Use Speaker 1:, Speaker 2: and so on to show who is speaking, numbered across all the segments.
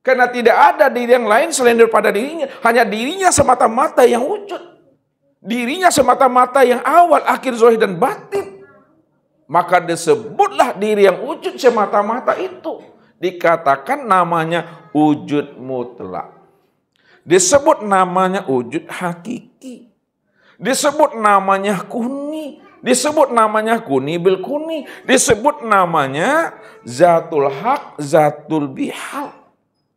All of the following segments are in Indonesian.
Speaker 1: Karena tidak ada diri yang lain selain daripada dirinya. Hanya dirinya semata-mata yang wujud. Dirinya semata-mata yang awal, akhir, zohir, dan batin. Maka disebutlah diri yang wujud semata-mata itu. Dikatakan namanya wujud mutlak. Disebut namanya wujud hakiki. Disebut namanya kuni. Disebut namanya kuni bil kuni. Disebut namanya zatul hak, zatul bihal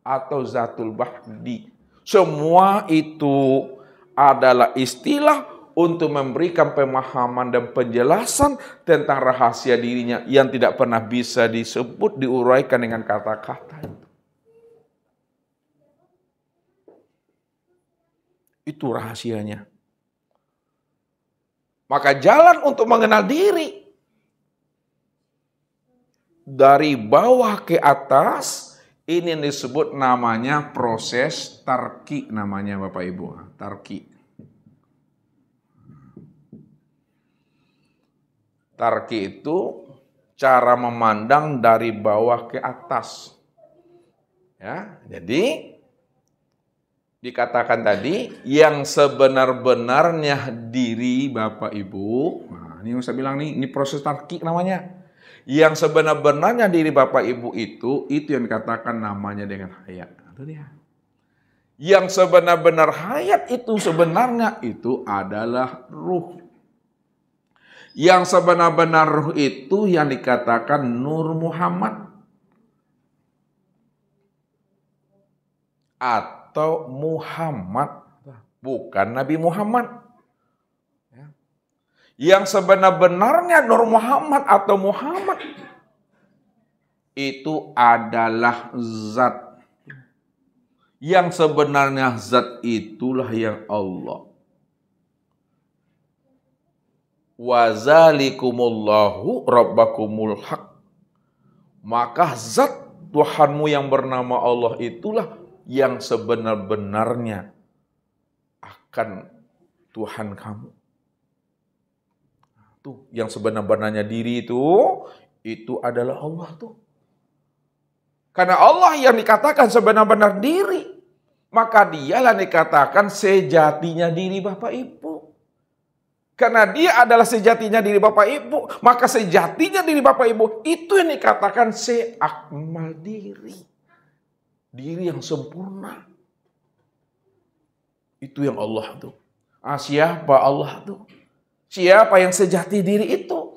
Speaker 1: atau zatul bahdi. Semua itu adalah istilah untuk memberikan pemahaman dan penjelasan tentang rahasia dirinya yang tidak pernah bisa disebut, diuraikan dengan kata-kata itu. Itu rahasianya. Maka jalan untuk mengenal diri dari bawah ke atas ini yang disebut namanya proses tarki namanya Bapak Ibu. Tarki. Tarki itu cara memandang dari bawah ke atas. Ya, jadi dikatakan tadi yang sebenar-benarnya diri Bapak Ibu. Nah, ini yang saya bilang nih, ini proses tarki namanya yang sebenar-benarnya diri Bapak Ibu itu, itu yang dikatakan namanya dengan hayat. Itu dia. Yang sebenar-benar hayat itu sebenarnya itu adalah ruh. Yang sebenar-benar ruh itu yang dikatakan Nur Muhammad. Atau Muhammad. Bukan Nabi Muhammad yang sebenar-benarnya Nur Muhammad atau Muhammad itu adalah zat yang sebenarnya zat itulah yang Allah wazalikumullahu rabbakumul haq maka zat Tuhanmu yang bernama Allah itulah yang sebenar-benarnya akan Tuhan kamu tuh yang sebenar-benarnya diri itu itu adalah Allah tuh. Karena Allah yang dikatakan sebenar-benar diri, maka dialah dikatakan sejatinya diri Bapak Ibu. Karena dia adalah sejatinya diri Bapak Ibu, maka sejatinya diri Bapak Ibu itu yang dikatakan seakmal diri. Diri yang sempurna. Itu yang Allah tuh. asyah Pak Allah tuh? Siapa yang sejati diri itu?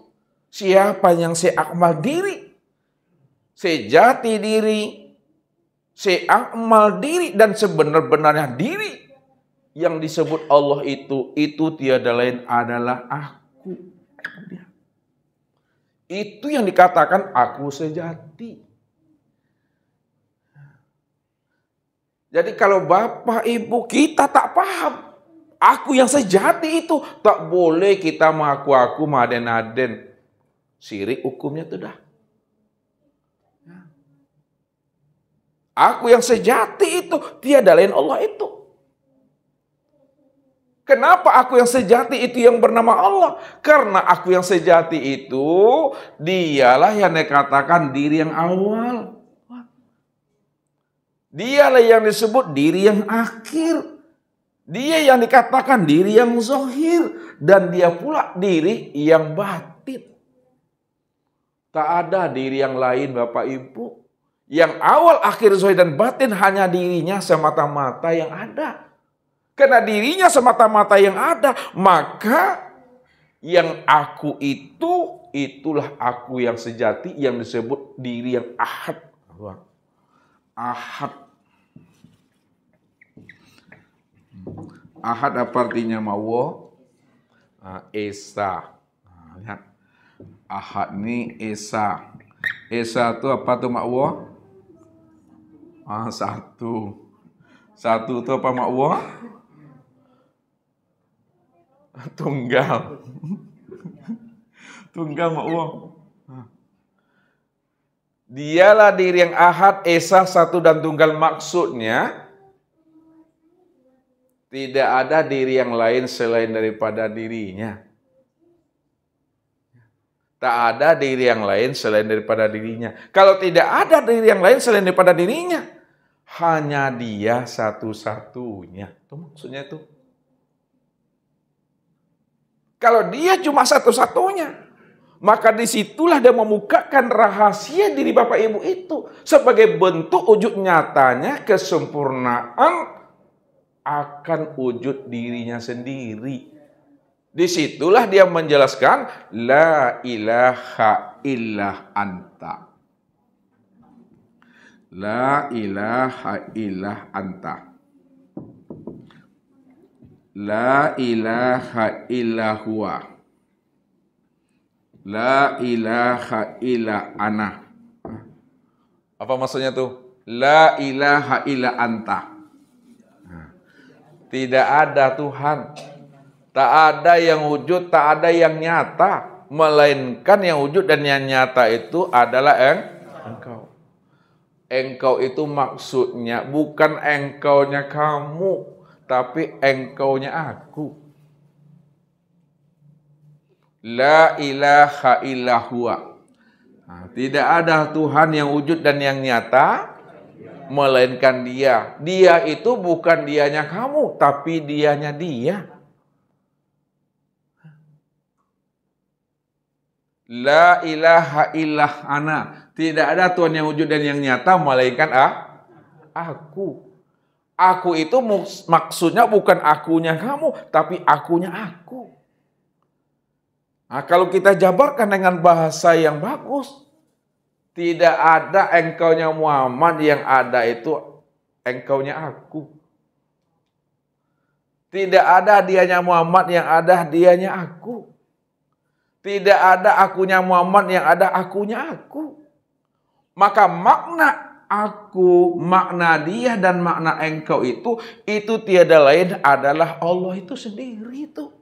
Speaker 1: Siapa yang seakmal diri? Sejati diri, seakmal diri dan sebenar-benarnya diri yang disebut Allah itu, itu tiada lain adalah aku. Itu yang dikatakan aku sejati. Jadi kalau bapak ibu kita tak paham Aku yang sejati itu. Tak boleh kita mengaku-aku maden-aden. Sirik hukumnya itu dah. Aku yang sejati itu. Tiada lain Allah itu. Kenapa aku yang sejati itu yang bernama Allah? Karena aku yang sejati itu, dialah yang dikatakan diri yang awal. Dialah yang disebut diri yang akhir. Dia yang dikatakan diri yang zohir dan dia pula diri yang batin. Tak ada diri yang lain Bapak Ibu. Yang awal akhir zohir dan batin hanya dirinya semata-mata yang ada. Karena dirinya semata-mata yang ada, maka yang aku itu, itulah aku yang sejati yang disebut diri yang ahad. Ahad Ahad apa artinya mawo? Ah, Esa. Ah, lihat. Ahad ni Esa. Esa tu apa tu makwa? Ah, satu. Satu tu apa makwa? Tunggal. Tunggal makwa. Ah. Dialah diri yang ahad, esah, satu dan tunggal maksudnya. Tidak ada diri yang lain selain daripada dirinya. Tak ada diri yang lain selain daripada dirinya. Kalau tidak ada diri yang lain selain daripada dirinya, hanya dia satu-satunya. Itu maksudnya itu. Kalau dia cuma satu-satunya, maka disitulah dia membukakan rahasia diri Bapak Ibu itu sebagai bentuk wujud nyatanya kesempurnaan akan wujud dirinya sendiri. Disitulah dia menjelaskan la ilaha illah anta. La ilaha illah anta. La ilaha illa huwa. La ilaha illa ana. Apa maksudnya tuh? La ilaha illa anta. Tidak ada Tuhan. Tak ada yang wujud, tak ada yang nyata. Melainkan yang wujud dan yang nyata itu adalah eng engkau. Engkau itu maksudnya bukan engkaunya kamu, tapi engkaunya aku. La ilaha illahua. Nah, tidak ada Tuhan yang wujud dan yang nyata, melainkan dia. Dia itu bukan dianya kamu, tapi dianya dia. La ilaha illah ana. Tidak ada Tuhan yang wujud dan yang nyata, melainkan ah, aku. Aku itu maksudnya bukan akunya kamu, tapi akunya aku. Nah, kalau kita jabarkan dengan bahasa yang bagus, tidak ada engkaunya Muhammad yang ada itu engkaunya aku. Tidak ada dianya Muhammad yang ada dianya aku. Tidak ada akunya Muhammad yang ada akunya aku. Maka makna aku, makna dia dan makna engkau itu, itu tiada lain adalah Allah itu sendiri itu.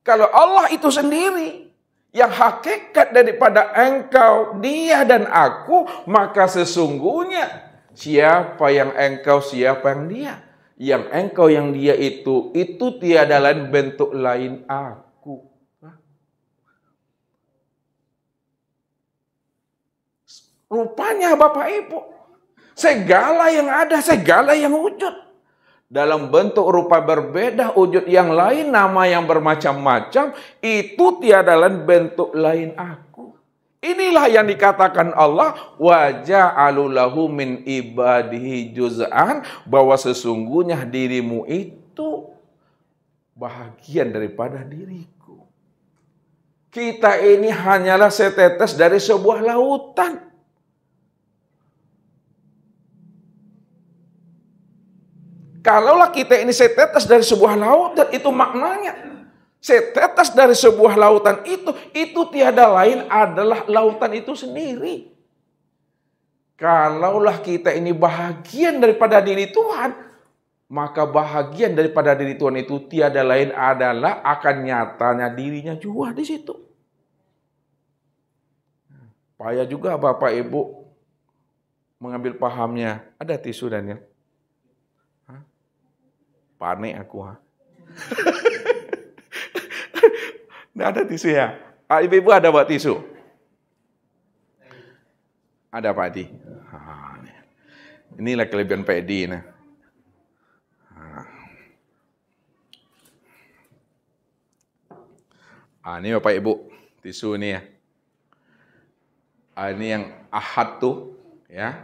Speaker 1: Kalau Allah itu sendiri, yang hakikat daripada engkau, dia dan aku, maka sesungguhnya siapa yang engkau, siapa yang dia. Yang engkau, yang dia itu, itu tiada lain bentuk lain aku. Rupanya Bapak Ibu, segala yang ada, segala yang wujud, dalam bentuk rupa berbeda, wujud yang lain, nama yang bermacam-macam, itu tiada bentuk lain aku. Inilah yang dikatakan Allah wajah alulahu min ibadihi juz'an bahwa sesungguhnya dirimu itu bahagian daripada diriku. Kita ini hanyalah setetes dari sebuah lautan. Kalaulah kita ini setetes dari sebuah laut dan itu maknanya. Setetes dari sebuah lautan itu, itu tiada lain adalah lautan itu sendiri. Kalaulah kita ini bahagian daripada diri Tuhan, maka bahagian daripada diri Tuhan itu tiada lain adalah akan nyatanya dirinya juga di situ. Payah juga Bapak Ibu mengambil pahamnya. Ada tisu Daniel. Panik aku. Ah. nggak ada tisu ya? Ah, ibu-ibu ada buat tisu? Ada Pak Adi. Ah, Inilah kelebihan Pak Edi. Nah. Ah, ini Bapak Ibu, tisu ini ya. Ah, ini yang ahad tuh, ya.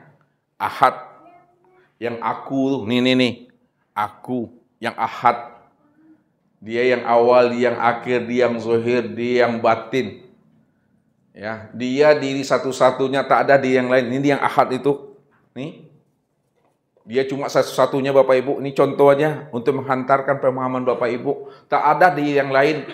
Speaker 1: Ahad. Yang aku tuh, nih, nih, nih. Aku yang ahad, dia yang awal, dia yang akhir, dia yang zuhir, dia yang batin. Ya, dia diri satu-satunya tak ada di yang lain. Ini yang ahad itu. Nih. Dia cuma satu-satunya Bapak Ibu. Ini contohnya untuk menghantarkan pemahaman Bapak Ibu. Tak ada di yang lain.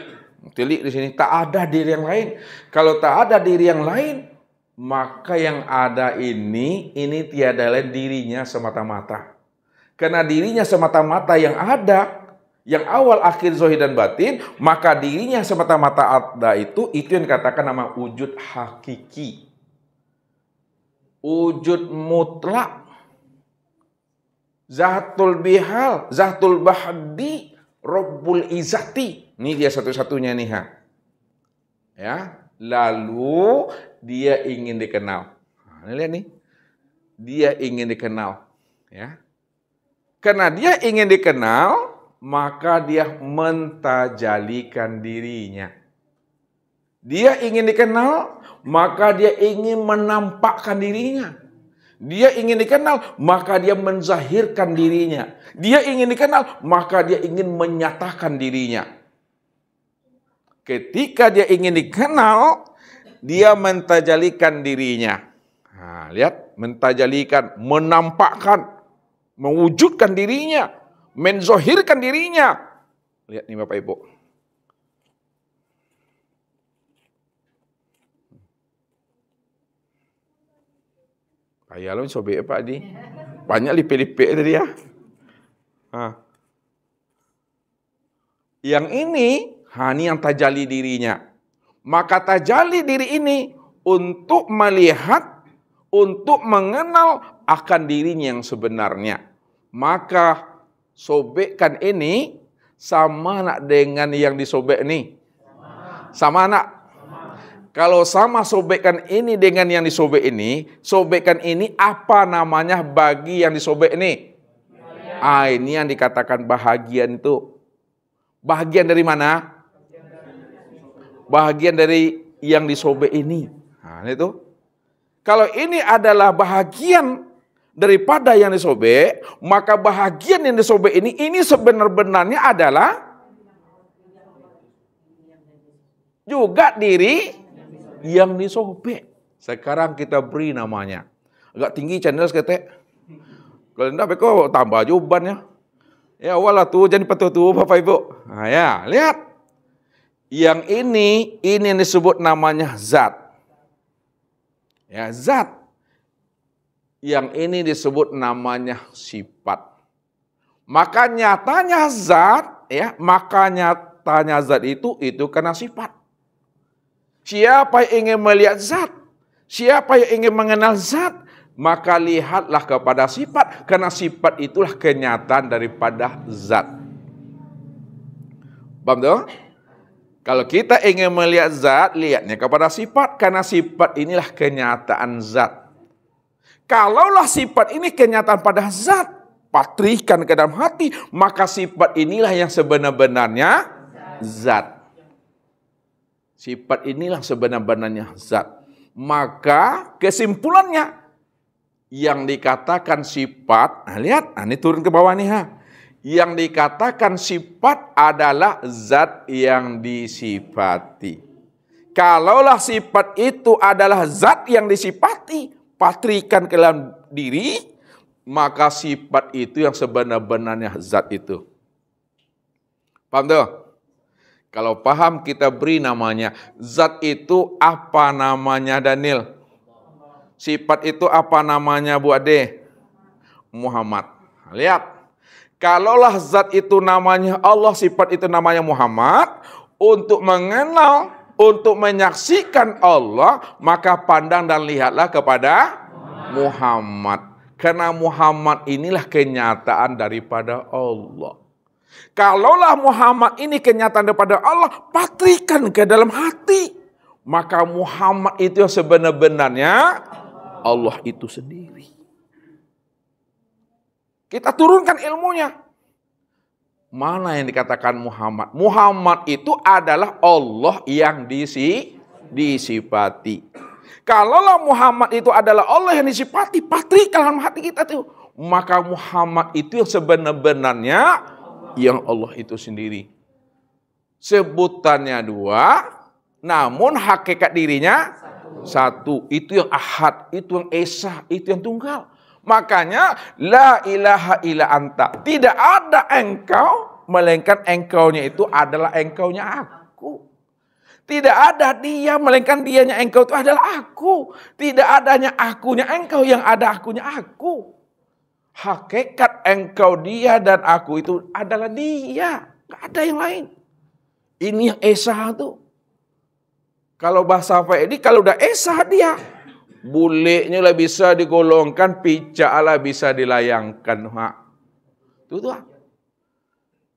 Speaker 1: Tilik di sini tak ada diri yang lain. Kalau tak ada diri yang lain, maka yang ada ini ini tiada lain dirinya semata-mata. Karena dirinya semata-mata yang ada, yang awal akhir zohir dan batin, maka dirinya semata-mata ada itu, itu yang dikatakan nama wujud hakiki. Wujud mutlak. Zatul bihal, zatul bahdi, robbul izati. Ini dia satu-satunya nih ha. Ya, lalu dia ingin dikenal. Nah, lihat nih. Dia ingin dikenal, ya. Karena dia ingin dikenal, maka dia mentajalikan dirinya. Dia ingin dikenal, maka dia ingin menampakkan dirinya. Dia ingin dikenal, maka dia menzahirkan dirinya. Dia ingin dikenal, maka dia ingin menyatakan dirinya. Ketika dia ingin dikenal, dia mentajalikan dirinya. Nah, lihat, mentajalikan, menampakkan, mewujudkan dirinya, menzohirkan dirinya. Lihat nih Bapak Ibu. Ayah lo Pak Adi. Banyak lipe-lipe tadi ya. Yang ini, ha ini yang tajali dirinya. Maka tajali diri ini untuk melihat untuk mengenal akan dirinya yang sebenarnya. Maka sobekan ini sama nak dengan yang disobek ini, Sama anak. Kalau sama sobekan ini dengan yang disobek ini, sobekan ini apa namanya bagi yang disobek ini? Ah, ini yang dikatakan bahagian itu. Bahagian dari mana? Bahagian dari yang disobek ini. Nah, itu kalau ini adalah bahagian daripada yang disobek, maka bahagian yang disobek ini, ini sebenar-benarnya adalah juga diri yang disobek. Sekarang kita beri namanya. Agak tinggi channel sekete. Kalau tidak, beko tambah jawabannya. Ya, ya wala tuh, jadi petua tuh Bapak Ibu. Nah ya, lihat. Yang ini, ini yang disebut namanya zat. Ya, zat yang ini disebut namanya sifat. Maka nyatanya zat, ya, maka nyatanya zat itu itu karena sifat. Siapa yang ingin melihat zat, siapa yang ingin mengenal zat, maka lihatlah kepada sifat karena sifat itulah kenyataan daripada zat. Paham tuh? Kalau kita ingin melihat zat, lihatnya kepada sifat. Karena sifat inilah kenyataan zat. Kalaulah sifat ini kenyataan pada zat, patrihkan ke dalam hati, maka sifat inilah yang sebenar-benarnya zat. Sifat inilah sebenar-benarnya zat. Maka kesimpulannya, yang dikatakan sifat, nah lihat, nah ini turun ke bawah nih ha yang dikatakan sifat adalah zat yang disifati. Kalaulah sifat itu adalah zat yang disifati, patrikan ke dalam diri, maka sifat itu yang sebenar-benarnya zat itu. Paham tuh? Kalau paham kita beri namanya. Zat itu apa namanya Daniel? Sifat itu apa namanya Bu Ade? Muhammad. Lihat, Kalaulah zat itu namanya Allah, sifat itu namanya Muhammad, untuk mengenal, untuk menyaksikan Allah, maka pandang dan lihatlah kepada Muhammad. Karena Muhammad inilah kenyataan daripada Allah. Kalaulah Muhammad ini kenyataan daripada Allah, patrikan ke dalam hati. Maka Muhammad itu sebenar-benarnya Allah itu sendiri. Kita turunkan ilmunya. Mana yang dikatakan Muhammad? Muhammad itu adalah Allah yang disi, disipati. Kalaulah Muhammad itu adalah Allah yang disipati, patri dalam hati kita tuh. Maka Muhammad itu yang sebenar-benarnya yang Allah itu sendiri. Sebutannya dua, namun hakikat dirinya satu. satu. Itu yang ahad, itu yang esa, itu yang tunggal. Makanya la ilaha illa anta. Tidak ada engkau melainkan engkaunya itu adalah engkaunya aku. Tidak ada dia melainkan dianya engkau itu adalah aku. Tidak adanya akunya engkau yang ada akunya aku. Hakikat engkau dia dan aku itu adalah dia. Gak ada yang lain. Ini yang Esa tuh. Kalau bahasa Fedi, kalau udah Esa dia Buliknya lah bisa digolongkan, picak lah bisa dilayangkan. Ha. Itu tu.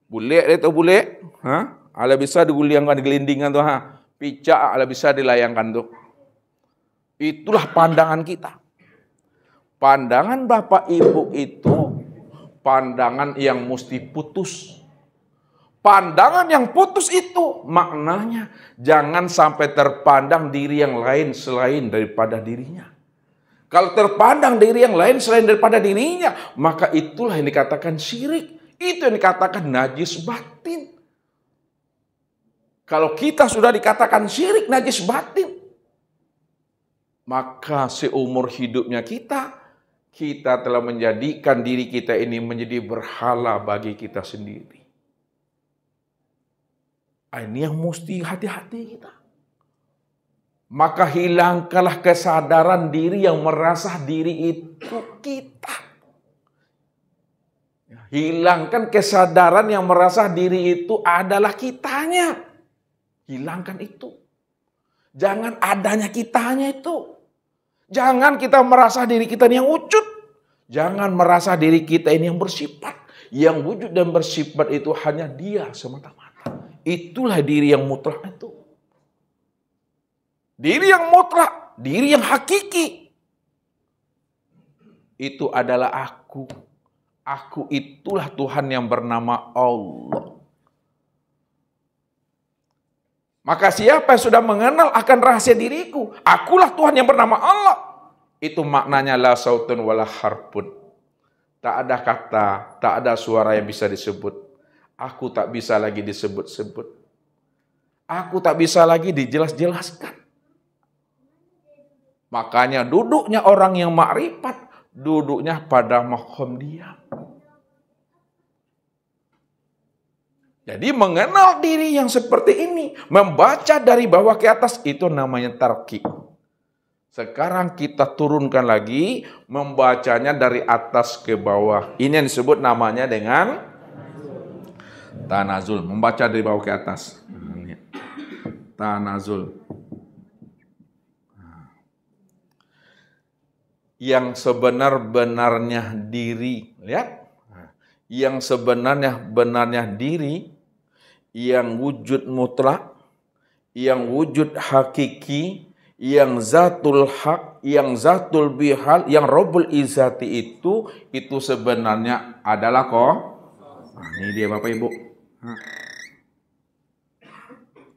Speaker 1: Bulik dia tu bulik. Ha? Ala bisa digulingkan, digelindingkan tu. Ha. Picak ala bisa dilayangkan tu. Itulah pandangan kita. Pandangan Bapak Ibu itu pandangan yang mesti putus. Pandangan yang putus itu maknanya jangan sampai terpandang diri yang lain selain daripada dirinya. Kalau terpandang diri yang lain selain daripada dirinya, maka itulah yang dikatakan syirik. Itu yang dikatakan najis batin. Kalau kita sudah dikatakan syirik najis batin, maka seumur hidupnya kita, kita telah menjadikan diri kita ini menjadi berhala bagi kita sendiri. Ah, ini yang mesti hati-hati kita. Maka hilangkanlah kesadaran diri yang merasa diri itu kita. Ya, hilangkan kesadaran yang merasa diri itu adalah kitanya. Hilangkan itu. Jangan adanya kitanya itu. Jangan kita merasa diri kita ini yang wujud. Jangan merasa diri kita ini yang bersifat. Yang wujud dan bersifat itu hanya dia semata-mata. Itulah diri yang mutlak itu. Diri yang mutlak, diri yang hakiki. Itu adalah aku. Aku itulah Tuhan yang bernama Allah. Maka siapa yang sudah mengenal akan rahasia diriku, akulah Tuhan yang bernama Allah. Itu maknanya la sautun wala harpun. Tak ada kata, tak ada suara yang bisa disebut Aku tak bisa lagi disebut-sebut. Aku tak bisa lagi dijelas-jelaskan. Makanya duduknya orang yang makrifat, duduknya pada makom diam. Jadi mengenal diri yang seperti ini, membaca dari bawah ke atas, itu namanya tarki. Sekarang kita turunkan lagi, membacanya dari atas ke bawah. Ini yang disebut namanya dengan Tanazul, membaca dari bawah ke atas. Hmm, ya. Tanazul. Ah. Yang sebenar-benarnya diri, lihat. Ah. Yang sebenarnya benarnya diri, yang wujud mutlak, yang wujud hakiki, yang zatul hak, yang zatul bihal, yang robul izati itu, itu sebenarnya adalah kok. Nah, ini dia Bapak Ibu.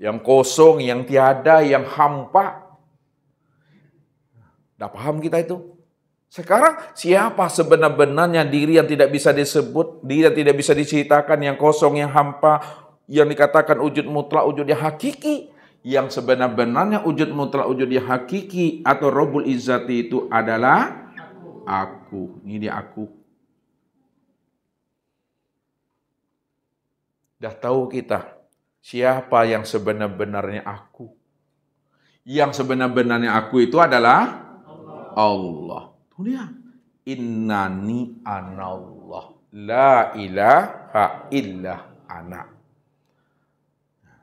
Speaker 1: Yang kosong, yang tiada, yang hampa. Tidak paham kita itu? Sekarang siapa sebenar-benarnya diri yang tidak bisa disebut, diri yang tidak bisa diceritakan, yang kosong, yang hampa, yang dikatakan wujud mutlak, wujud yang hakiki. Yang sebenar-benarnya wujud mutlak, wujud yang hakiki atau Robul izati itu adalah aku. Ini dia aku. Dah tahu kita siapa yang sebenar-benarnya aku. Yang sebenar-benarnya aku itu adalah Allah. Allah. Tuh dia. Innani anallah. La ilaha illa ana.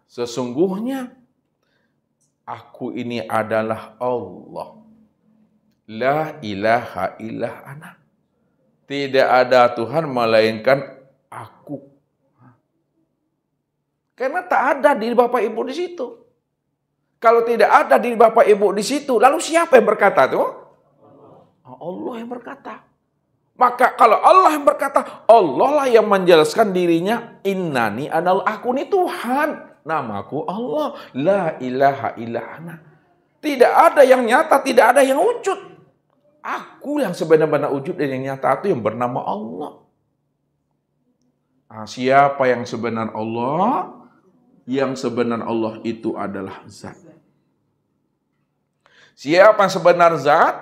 Speaker 1: Sesungguhnya aku ini adalah Allah. La ilaha illa ana. Tidak ada Tuhan melainkan Karena tak ada diri Bapak Ibu di situ. Kalau tidak ada diri Bapak Ibu di situ, lalu siapa yang berkata itu? Allah yang berkata. Maka kalau Allah yang berkata, Allah lah yang menjelaskan dirinya, innani anal aku ini Tuhan, namaku Allah, la ilaha ilaha. Tidak ada yang nyata, tidak ada yang wujud. Aku yang sebenarnya wujud dan yang nyata itu yang bernama Allah. Nah, siapa yang sebenar Allah, yang sebenar Allah itu adalah zat. Siapa sebenar zat?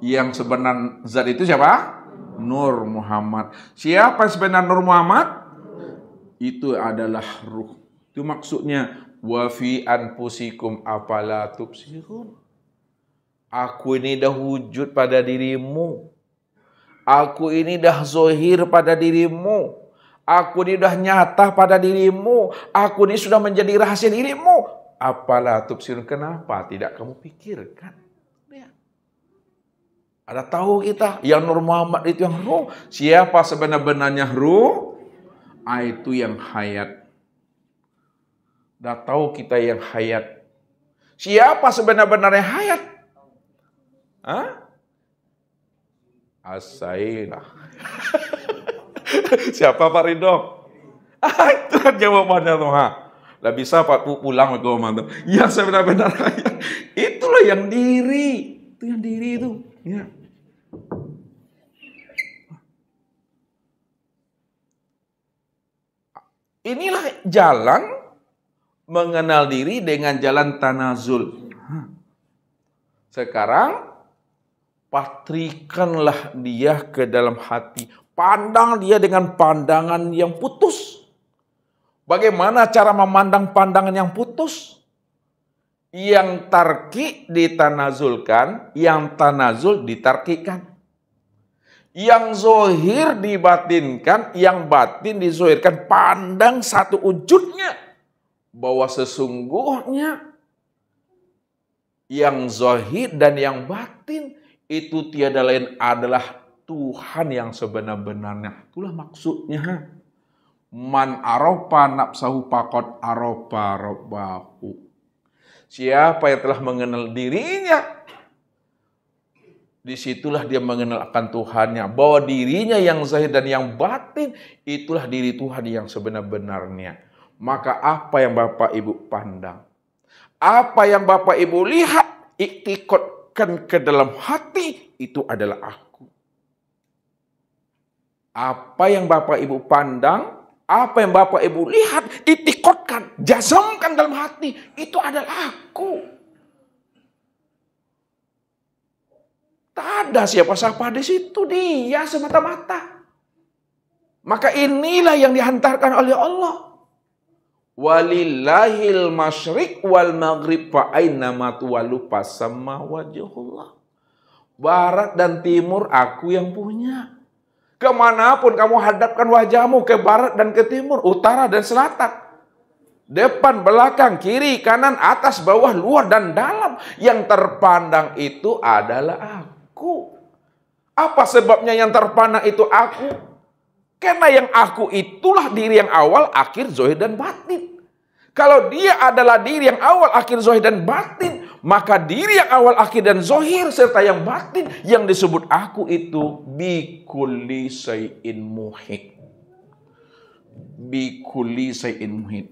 Speaker 1: Yang sebenar zat itu siapa? Nur Muhammad. Siapa sebenar Nur Muhammad? Itu adalah ruh. Itu maksudnya wa fi anfusikum afala tubsirun. Aku ini dah wujud pada dirimu. Aku ini dah zohir pada dirimu. Aku ini sudah nyata pada dirimu. Aku ini sudah menjadi rahasia dirimu. Apalah tupsirun kenapa tidak kamu pikirkan? Ada tahu kita yang Nur Muhammad itu yang ruh. Siapa sebenar-benarnya ruh? Ah, itu yang hayat. Dah tahu kita yang hayat. Siapa sebenar-benarnya hayat? Hah? Asailah. Siapa Pak Ridho? Ah, itu kan jawabannya tuh. Ha. Lah bisa Pak pulang ke tuh iya, Ya benar benar itulah yang diri. Itu yang diri itu. Ya. Inilah jalan mengenal diri dengan jalan tanazul. Sekarang patrikanlah dia ke dalam hati, Pandang dia dengan pandangan yang putus. Bagaimana cara memandang pandangan yang putus? Yang tarki ditanazulkan, yang tanazul ditarkikan. Yang zohir dibatinkan, yang batin dizohirkan. Pandang satu wujudnya. Bahwa sesungguhnya yang zohir dan yang batin itu tiada lain adalah Tuhan yang sebenar-benarnya. Itulah maksudnya. Man aropa napsahu pakot aropa robbahu. Siapa yang telah mengenal dirinya, disitulah dia mengenal akan Tuhannya. Bahwa dirinya yang zahir dan yang batin, itulah diri Tuhan yang sebenar-benarnya. Maka apa yang Bapak Ibu pandang, apa yang Bapak Ibu lihat, iktikotkan ke dalam hati, itu adalah aku. Apa yang Bapak Ibu pandang, apa yang Bapak Ibu lihat, itikotkan, jazamkan dalam hati. Itu adalah aku. Tak ada siapa-siapa di situ, dia semata-mata. Maka inilah yang dihantarkan oleh Allah. Walillahil masyriq wal maghrib fa'aina matwalu pasamma wajahullah. Barat dan timur aku yang punya. Kemanapun kamu hadapkan wajahmu ke barat dan ke timur, utara dan selatan. Depan, belakang, kiri, kanan, atas, bawah, luar, dan dalam. Yang terpandang itu adalah aku. Apa sebabnya yang terpandang itu aku? Karena yang aku itulah diri yang awal, akhir, zohir, dan batin. Kalau dia adalah diri yang awal, akhir, zohir, dan batin, maka diri yang awal akhir dan zohir serta yang batin yang disebut aku itu bikuli sayin muhit. Bikuli sayin muhit.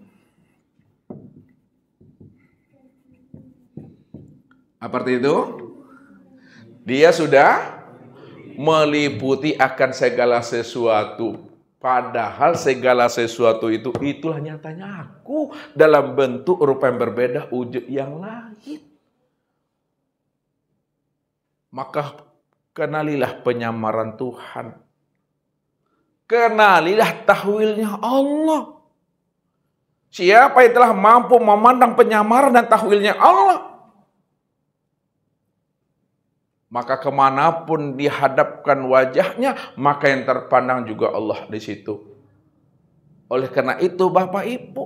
Speaker 1: Apa arti itu? Dia sudah meliputi akan segala sesuatu. Padahal segala sesuatu itu itulah nyatanya aku dalam bentuk rupa yang berbeda wujud yang lain maka kenalilah penyamaran Tuhan. Kenalilah tahwilnya Allah. Siapa yang telah mampu memandang penyamaran dan tahwilnya Allah, maka kemanapun dihadapkan wajahnya, maka yang terpandang juga Allah di situ. Oleh karena itu, Bapak Ibu,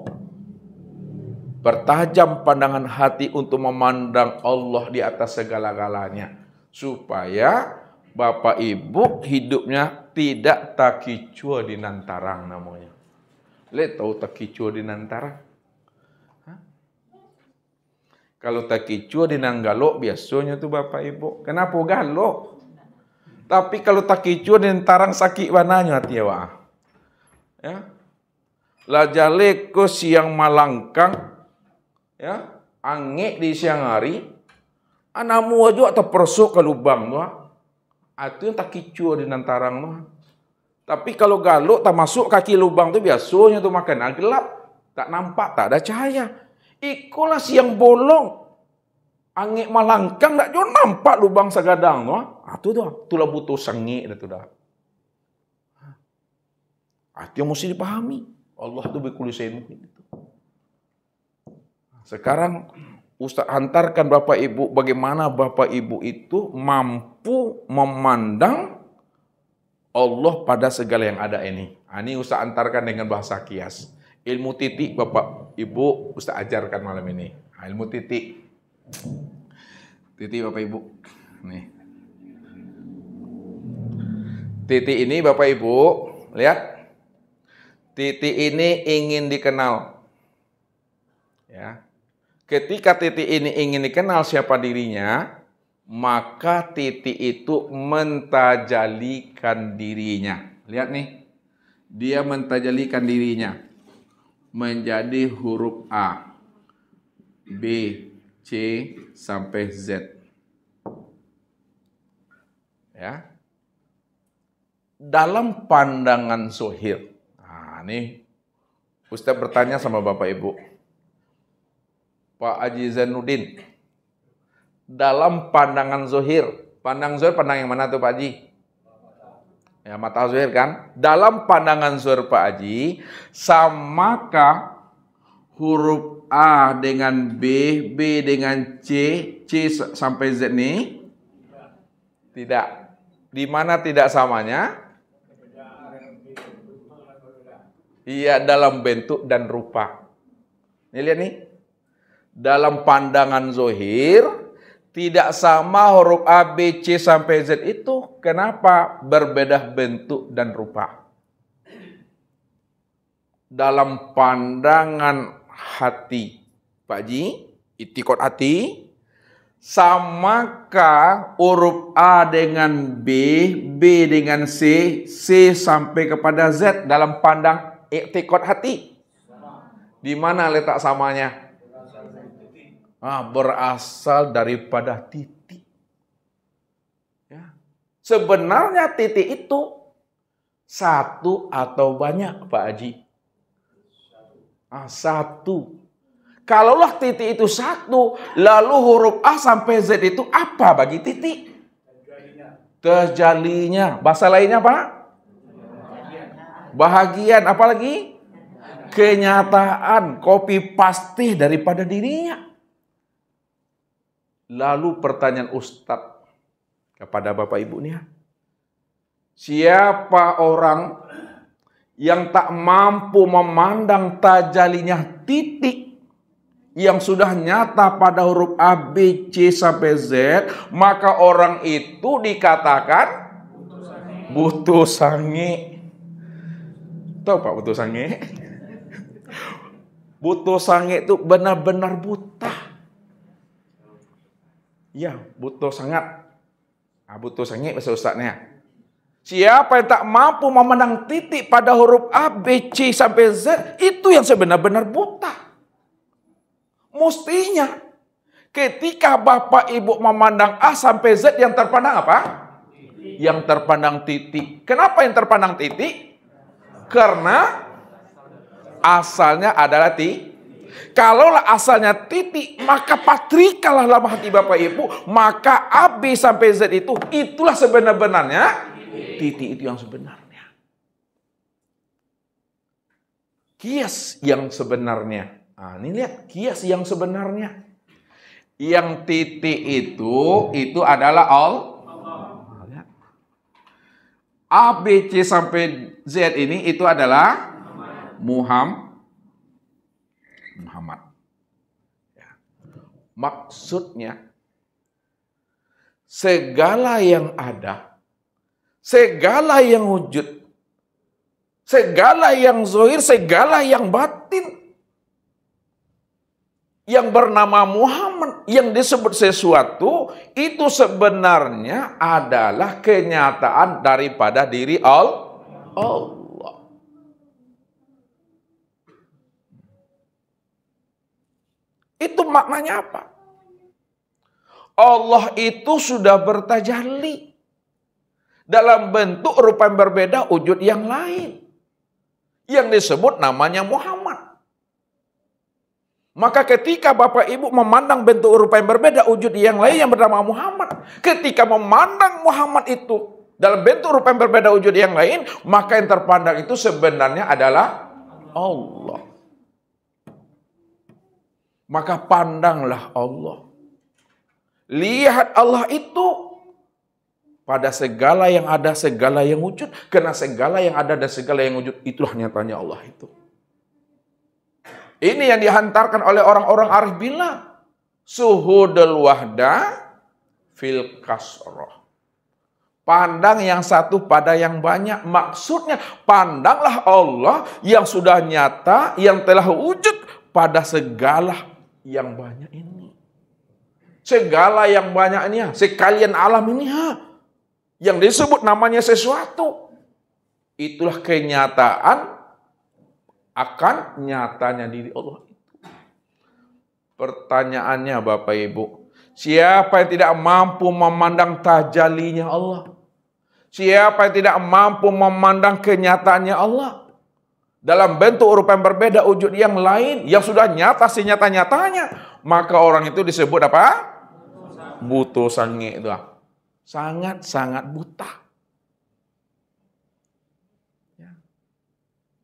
Speaker 1: bertajam pandangan hati untuk memandang Allah di atas segala-galanya supaya Bapak Ibu hidupnya tidak takicua di nantarang namanya. lihat tahu takicua di nantarang? Kalau Kalau takicua di nanggalok biasanya tuh Bapak Ibu. Kenapa galok? Tapi kalau takicua di nantarang sakit bananya hati ya, Ya. Lajaleko siang malangkang ya, angin di siang hari, aja tak terperosok ke lubang tu. Itu yang tak kicu di nantarang tu. Tapi kalau galuk tak masuk kaki lubang tu biasanya tu makanan gelap. Tak nampak, tak ada cahaya. Ikulah siang bolong. Angik malangkang tak jauh nampak lubang segadang tu. Ah tu tu, itulah butuh sengit dah tu dah. Ah, itu yang mesti dipahami. Allah tu berkulisain mungkin itu. Sekarang Ustaz hantarkan Bapak Ibu bagaimana Bapak Ibu itu mampu memandang Allah pada segala yang ada ini. Ini Ustaz antarkan dengan bahasa kias. Ilmu titik Bapak Ibu Ustaz ajarkan malam ini. Ilmu titik. Titik Bapak Ibu. Nih. Titik ini Bapak Ibu, lihat. Titik ini ingin dikenal. Ya, Ketika titik ini ingin dikenal siapa dirinya, maka titik itu mentajalikan dirinya. Lihat nih, dia mentajalikan dirinya menjadi huruf A, B, C, sampai Z. Ya, dalam pandangan sohir. Nah, ini Ustaz bertanya sama Bapak Ibu. Pak Haji Zainuddin. Dalam pandangan zohir, pandang zohir pandang yang mana tuh Pak Haji? Ya, mata zohir kan? Dalam pandangan zohir Pak Haji, samakah huruf A dengan B, B dengan C, C sampai Z ini? Tidak. Di mana tidak samanya? Iya, dalam bentuk dan rupa. Ini lihat nih, dalam pandangan zohir tidak sama huruf A, B, C sampai Z itu kenapa berbeda bentuk dan rupa. Dalam pandangan hati, Pak Ji, itikot hati, samakah huruf A dengan B, B dengan C, C sampai kepada Z dalam pandang itikot hati? Di mana letak samanya? ah, berasal daripada titik. Ya. Sebenarnya titik itu satu atau banyak, Pak Haji? Ah, satu. Kalaulah titik itu satu, lalu huruf A sampai Z itu apa bagi titik? Terjalinya. Bahasa lainnya apa? Bahagian. Apalagi? Kenyataan. Kopi pasti daripada dirinya. Lalu pertanyaan Ustadz kepada Bapak Ibu nih ya. Siapa orang yang tak mampu memandang tajalinya titik yang sudah nyata pada huruf A, B, C sampai Z, maka orang itu dikatakan butuh sange. Tahu Pak butuh sange? butuh sange itu benar-benar buta. Ya butuh sangat. Ah, butuh sangat bahasa ustaznya. Siapa yang tak mampu memandang titik pada huruf A, B, C sampai Z, itu yang sebenar-benar buta. Mestinya ketika Bapak Ibu memandang A sampai Z yang terpandang apa? Yang terpandang titik. Kenapa yang terpandang titik? Karena asalnya adalah titik Kalaulah asalnya titik, maka patrikalah dalam hati Bapak Ibu. Maka A, B sampai Z itu, itulah sebenar-benarnya titik itu yang sebenarnya. Kias yang sebenarnya. Nah, ini lihat, kias yang sebenarnya. Yang titik itu, itu adalah all. A, B, C sampai Z ini itu adalah Muhammad. Muhammad. Ya. Maksudnya, segala yang ada, segala yang wujud, segala yang zohir, segala yang batin, yang bernama Muhammad yang disebut sesuatu itu sebenarnya adalah kenyataan daripada diri Allah. Itu maknanya apa? Allah itu sudah bertajali dalam bentuk rupa yang berbeda wujud yang lain. Yang disebut namanya Muhammad. Maka ketika Bapak Ibu memandang bentuk rupa yang berbeda wujud yang lain yang bernama Muhammad. Ketika memandang Muhammad itu dalam bentuk rupa yang berbeda wujud yang lain, maka yang terpandang itu sebenarnya adalah Allah maka pandanglah Allah. Lihat Allah itu pada segala yang ada, segala yang wujud. Karena segala yang ada dan segala yang wujud, itulah nyatanya Allah itu. Ini yang dihantarkan oleh orang-orang arif bila. Suhudul wahda fil kasroh. Pandang yang satu pada yang banyak. Maksudnya pandanglah Allah yang sudah nyata, yang telah wujud pada segala yang banyak ini. Segala yang banyaknya, sekalian alam ini ha. Ya. Yang disebut namanya sesuatu. Itulah kenyataan akan nyatanya diri Allah itu. Pertanyaannya Bapak Ibu, siapa yang tidak mampu memandang tajalinya Allah? Siapa yang tidak mampu memandang kenyataannya Allah? dalam bentuk huruf yang berbeda wujud yang lain yang sudah nyata si nyata-nyatanya maka orang itu disebut apa? butuh sangi itu sangat-sangat buta ya.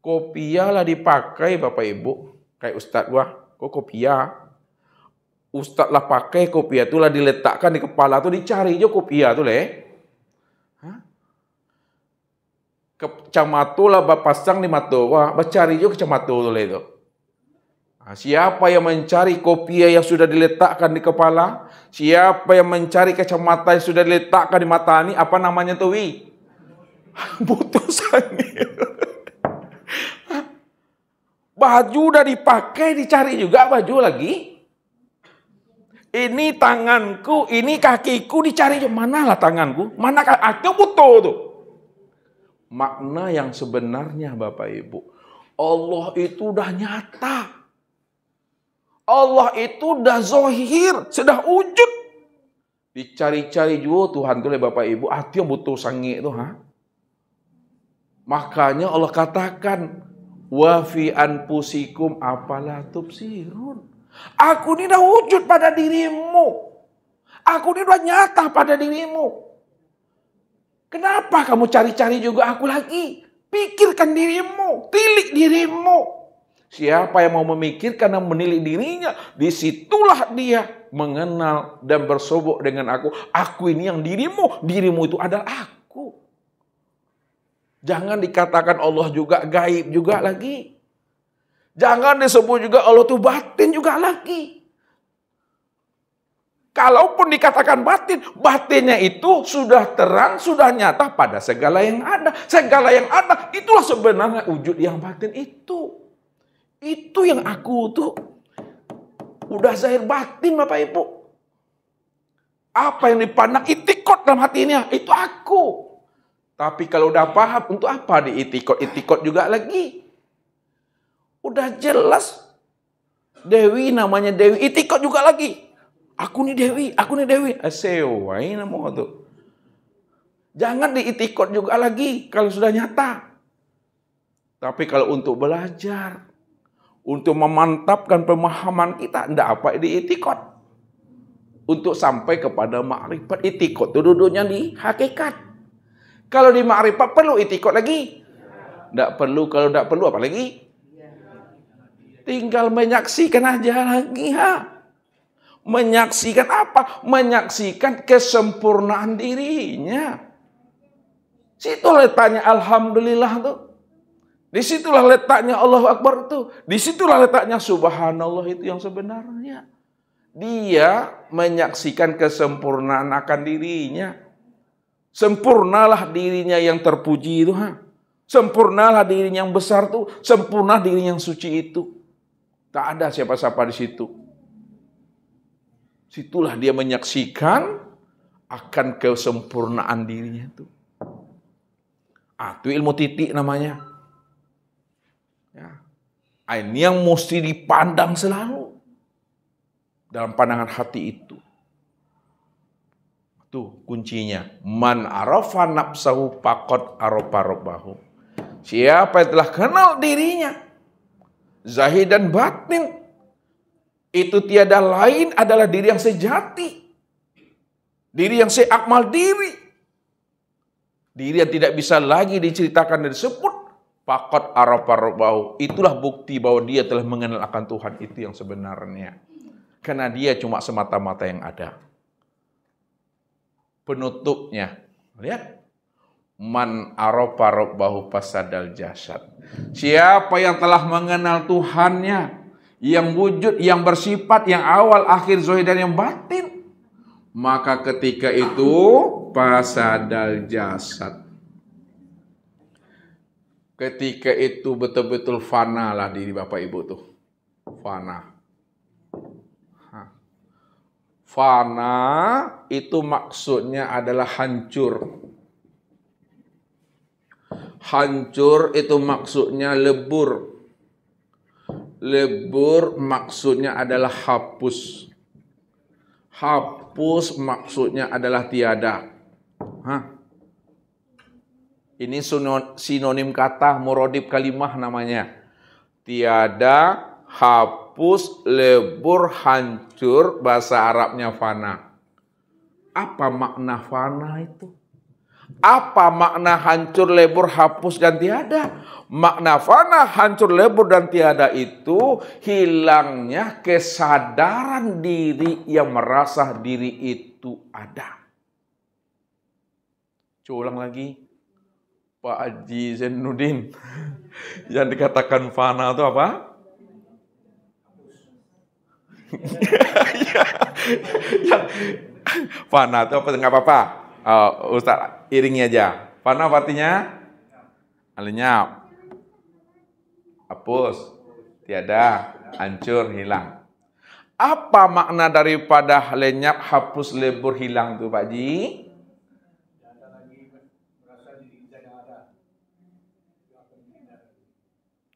Speaker 1: kopiah lah dipakai Bapak Ibu kayak Ustadz wah kok kopiah Ustadz lah pakai kopiah itulah diletakkan di kepala tuh dicari aja kopiah tuh leh bapak bapasang di matowa, bacari juga kecamatulah itu. Siapa yang mencari kopiah yang sudah diletakkan di kepala? Siapa yang mencari kacamata yang sudah diletakkan di mata ini? Apa namanya tuh, Wi? Putusan Baju udah dipakai, dicari juga baju lagi. Ini tanganku, ini kakiku dicari. Mana lah tanganku? Mana Aku butuh tuh makna yang sebenarnya Bapak Ibu. Allah itu udah nyata. Allah itu udah zohir, sudah wujud. Dicari-cari juga Tuhan tuh Bapak Ibu, hati yang butuh sangi itu ha. Makanya Allah katakan, wa fi apalah tubsirun. Aku ini udah wujud pada dirimu. Aku ini udah nyata pada dirimu. Kenapa kamu cari-cari juga aku lagi? Pikirkan dirimu, tilik dirimu. Siapa yang mau memikirkan dan menilik dirinya, disitulah dia mengenal dan bersobok dengan aku. Aku ini yang dirimu, dirimu itu adalah aku. Jangan dikatakan Allah juga gaib juga lagi. Jangan disebut juga Allah itu batin juga lagi. Kalaupun dikatakan batin, batinnya itu sudah terang, sudah nyata pada segala yang ada. Segala yang ada itulah sebenarnya wujud yang batin itu. Itu yang aku tuh udah zahir batin Bapak Ibu. Apa yang dipandang itikot dalam hatinya, itu aku. Tapi kalau udah paham, untuk apa di itikot? Itikot juga lagi. Udah jelas. Dewi namanya Dewi, itikot juga lagi Aku nih Dewi, aku nih Dewi. Aseo, eh, ini tuh. Jangan diitikot juga lagi kalau sudah nyata. Tapi kalau untuk belajar, untuk memantapkan pemahaman kita, tidak apa diitikot. Untuk sampai kepada makrifat itikot itu duduknya di hakikat. Kalau di makrifat perlu itikot lagi. Tidak perlu, kalau tidak perlu apa lagi? Tinggal menyaksikan aja lagi. Ha. Menyaksikan apa? Menyaksikan kesempurnaan dirinya. Situlah letaknya Alhamdulillah tuh. Disitulah letaknya Allah Akbar itu. Disitulah letaknya Subhanallah itu yang sebenarnya. Dia menyaksikan kesempurnaan akan dirinya. Sempurnalah dirinya yang terpuji itu. Ha? Sempurnalah dirinya yang besar itu. Sempurna dirinya yang suci itu. Tak ada siapa-siapa di situ. Situlah dia menyaksikan akan kesempurnaan dirinya itu. Ah, itu ilmu titik namanya. Ya. Ah, ini yang mesti dipandang selalu dalam pandangan hati itu. Tuh kuncinya. Man arafa nafsahu pakot aropa robbahu. Siapa yang telah kenal dirinya, zahid dan batin, itu tiada lain adalah diri yang sejati. Diri yang seakmal diri. Diri yang tidak bisa lagi diceritakan dan disebut. Pakot araparobau. Itulah bukti bahwa dia telah mengenal akan Tuhan itu yang sebenarnya. Karena dia cuma semata-mata yang ada. Penutupnya. Lihat. Man aroparobau pasadal jasad. Siapa yang telah mengenal Tuhannya yang wujud, yang bersifat, yang awal, akhir, zohid dan yang batin. Maka ketika itu pasadal jasad. Ketika itu betul-betul fana lah diri Bapak Ibu tuh. Fana. Fana itu maksudnya adalah hancur. Hancur itu maksudnya lebur. Lebur maksudnya adalah hapus. Hapus maksudnya adalah tiada. Hah? Ini sinonim kata murodib kalimah namanya. Tiada, hapus, lebur, hancur, bahasa Arabnya fana. Apa makna fana itu? Apa makna hancur lebur hapus dan tiada? Makna fana hancur lebur dan tiada itu hilangnya kesadaran diri yang merasa diri itu ada. Coba ulang lagi. Pak Haji Zainuddin. yang dikatakan fana itu apa? Iya, iya. fana itu apa? Enggak apa-apa. Oh, Ustaz iringi aja. Panaf artinya lenyap. Hapus, tiada, hancur, hilang. Apa makna daripada lenyap, hapus, lebur, hilang itu Pak Ji?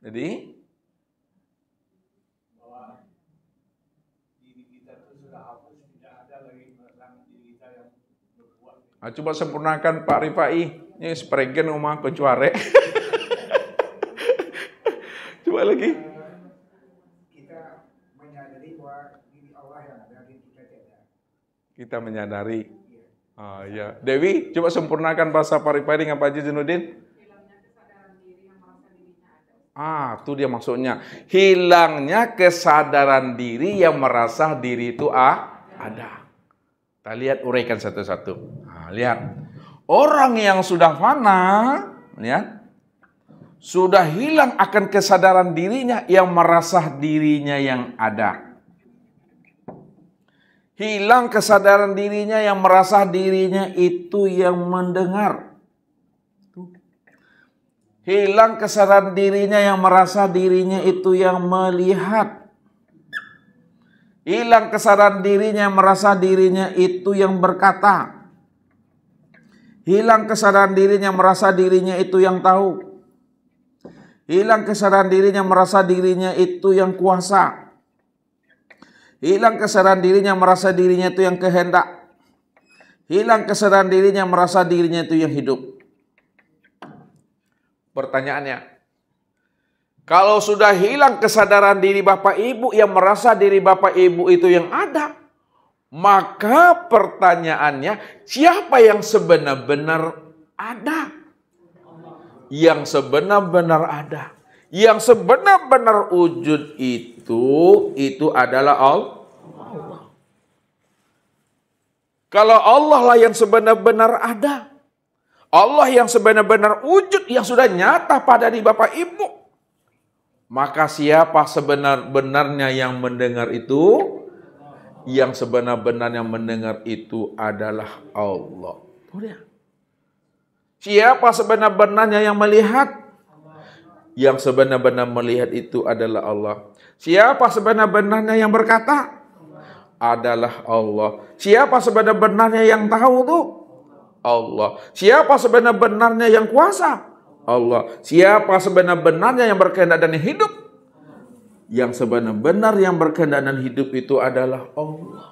Speaker 1: Jadi, Nah, coba sempurnakan Pak Rifai, ini seperegen rumah kecuare. coba lagi. Kita menyadari bahwa diri Allah yang ada di kita Kita menyadari. Iya. Ah, ya. Dewi, coba sempurnakan bahasa Pak Rifai dengan Pak Haji Ah, itu dia maksudnya. Hilangnya kesadaran diri yang merasa diri itu ah, ada. Kita lihat uraikan satu-satu lihat. Orang yang sudah fana, lihat, sudah hilang akan kesadaran dirinya yang merasa dirinya yang ada. Hilang kesadaran dirinya yang merasa dirinya itu yang mendengar. Hilang kesadaran dirinya yang merasa dirinya itu yang melihat. Hilang kesadaran dirinya merasa dirinya itu yang berkata. Hilang kesadaran dirinya merasa dirinya itu yang tahu. Hilang kesadaran dirinya merasa dirinya itu yang kuasa. Hilang kesadaran dirinya merasa dirinya itu yang kehendak. Hilang kesadaran dirinya merasa dirinya itu yang hidup. Pertanyaannya, kalau sudah hilang kesadaran diri Bapak Ibu yang merasa diri Bapak Ibu itu yang ada, maka pertanyaannya, siapa yang sebenar-benar ada? Yang sebenar-benar ada. Yang sebenar-benar wujud itu, itu adalah Allah. Kalau Allah lah yang sebenar-benar ada. Allah yang sebenar-benar wujud yang sudah nyata pada di Bapak Ibu. Maka siapa sebenar-benarnya yang mendengar itu? Yang sebenar-benarnya mendengar itu adalah Allah. Ya? Siapa sebenar-benarnya yang melihat? Yang sebenar-benar melihat itu adalah Allah. Siapa sebenar-benarnya yang berkata? Adalah Allah. Siapa sebenar-benarnya yang tahu itu? Allah. Siapa sebenar-benarnya yang kuasa? Allah. Siapa sebenar-benarnya yang berkehendak dan hidup? Yang sebenar-benar yang berkehendak hidup itu adalah Allah.